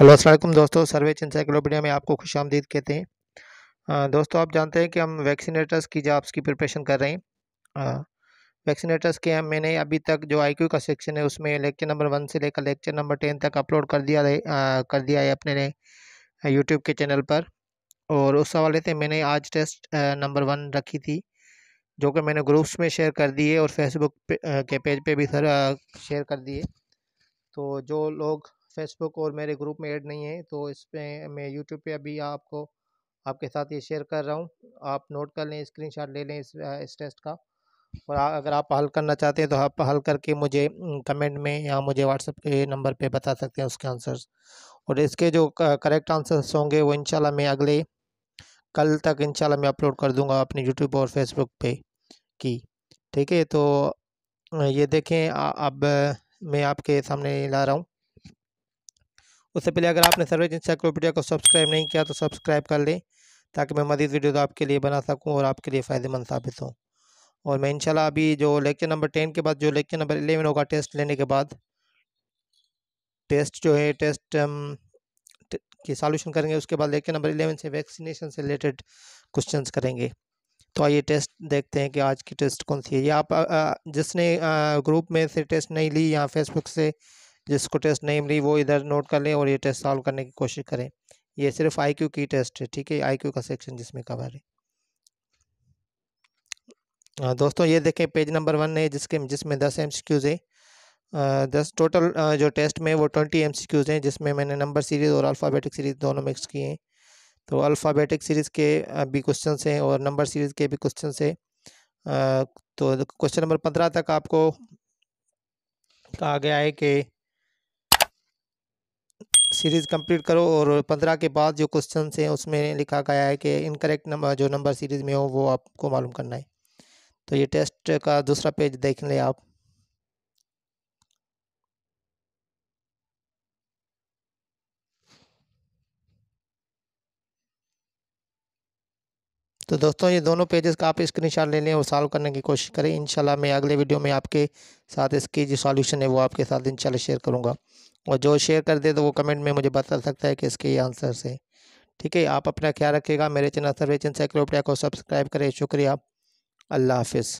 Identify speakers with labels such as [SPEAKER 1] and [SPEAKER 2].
[SPEAKER 1] hello Aslam दोस्तों सर्वेच encyclopedia में आपको खुश आमदीद कहते हैं दोस्तों आप जानते हैं कि हम वैक्सीनेटर्स की जॉब्स की प्रिपरेशन कर रहे हैं वैक्सीनेटर्स के हम मैंने अभी तक जो आई का सेक्शन है उसमें लेक्चर नंबर वन से लेकर लेक्चर नंबर टेन तक अपलोड कर दिया आ, कर दिया है अपने यूट्यूब के चैनल पर और उस हवाले से मैंने आज टेस्ट नंबर वन रखी थी जो कि मैंने ग्रुप्स में शेयर कर दिए और फेसबुक पे, के पेज पे भी सर शेयर कर दिए तो जो लोग फेसबुक और मेरे ग्रुप में ऐड नहीं है तो इस पर मैं यूट्यूब पे अभी आपको आपके साथ ये शेयर कर रहा हूँ आप नोट कर लें स्क्रीनशॉट ले लें इस, इस टेस्ट का और अगर आप हल करना चाहते हैं तो आप हल करके मुझे कमेंट में या मुझे व्हाट्सएप के नंबर पर बता सकते हैं उसके आंसर्स और इसके जो करेक्ट आंसर्स होंगे वो इंशाल्लाह मैं अगले कल तक इन मैं अपलोड कर दूँगा अपने यूट्यूब और फेसबुक पर की ठीक है तो ये देखें अब मैं आपके सामने ला रहा हूँ उससे पहले अगर आपने सर्वेज इंसाइक्लोपीडिया को सब्सक्राइब नहीं किया तो सब्सक्राइब कर लें ताकि मैं मजीद वीडियो तो आपके लिए बना सकूँ और आपके लिए फ़ायदेमंद साबित हों और मैं इनशाला अभी जो लेक्चर नंबर टेन के बाद जो लेक्चर नंबर एलेवन होगा टेस्ट लेने के बाद टेस्ट जो है टेस्ट की सॉल्यूशन करेंगे उसके बाद लेक्चर नंबर एलेवन से वैक्सीनेशन से रिलेटेड क्वेश्चन करेंगे तो आइए टेस्ट देखते हैं कि आज की टेस्ट कौन सी है या आप जिसने ग्रुप में से टेस्ट नहीं ली या फेसबुक से जिसको टेस्ट नहीं मिली वो इधर नोट कर लें और ये टेस्ट सॉल्व करने की कोशिश करें ये सिर्फ आई क्यू की टेस्ट है ठीक है आई क्यू का सेक्शन जिसमें कवर है हाँ, दोस्तों ये देखें पेज नंबर वन है जिसके जिसमें दस एम सी क्यूज़ है दस टोटल जो टेस्ट में वो ट्वेंटी एम सी क्यूज़ हैं जिसमें मैंने नंबर सीरीज़ और अल्फ़ाबेटिक सीरीज़ दोनों मिक्स किए हैं तो अल्फ़ाबेटिक सीरीज़ के भी क्वेश्चन हैं और नंबर सीरीज़ के भी क्वेश्चन हैं तो क्वेश्चन नंबर पंद्रह तक आपको कहा गया है कि सीरीज़ कंप्लीट करो और पंद्रह के बाद जो क्वेश्चन हैं उसमें लिखा गया है कि इनकरेक्ट नंबर जो नंबर सीरीज़ में हो वो आपको मालूम करना है तो ये टेस्ट का दूसरा पेज देख लें आप तो दोस्तों ये दोनों पेजेस का आप स्क्रीनशॉट ले लें और सॉल्व करने की कोशिश करें इंशाल्लाह मैं अगले वीडियो में आपके साथ इसकी जो सॉल्यूशन है वो आपके साथ इंशाल्लाह शेयर करूँगा और जो शेयर कर दे तो वो कमेंट में मुझे बता सकता है कि इसके ये आंसर से ठीक है आप अपना ख्याल रखिएगा मेरे चैनल सर्वेचन साइक्लोपीडिया को सब्सक्राइब करें शुक्रिया अल्लाह हाफिज़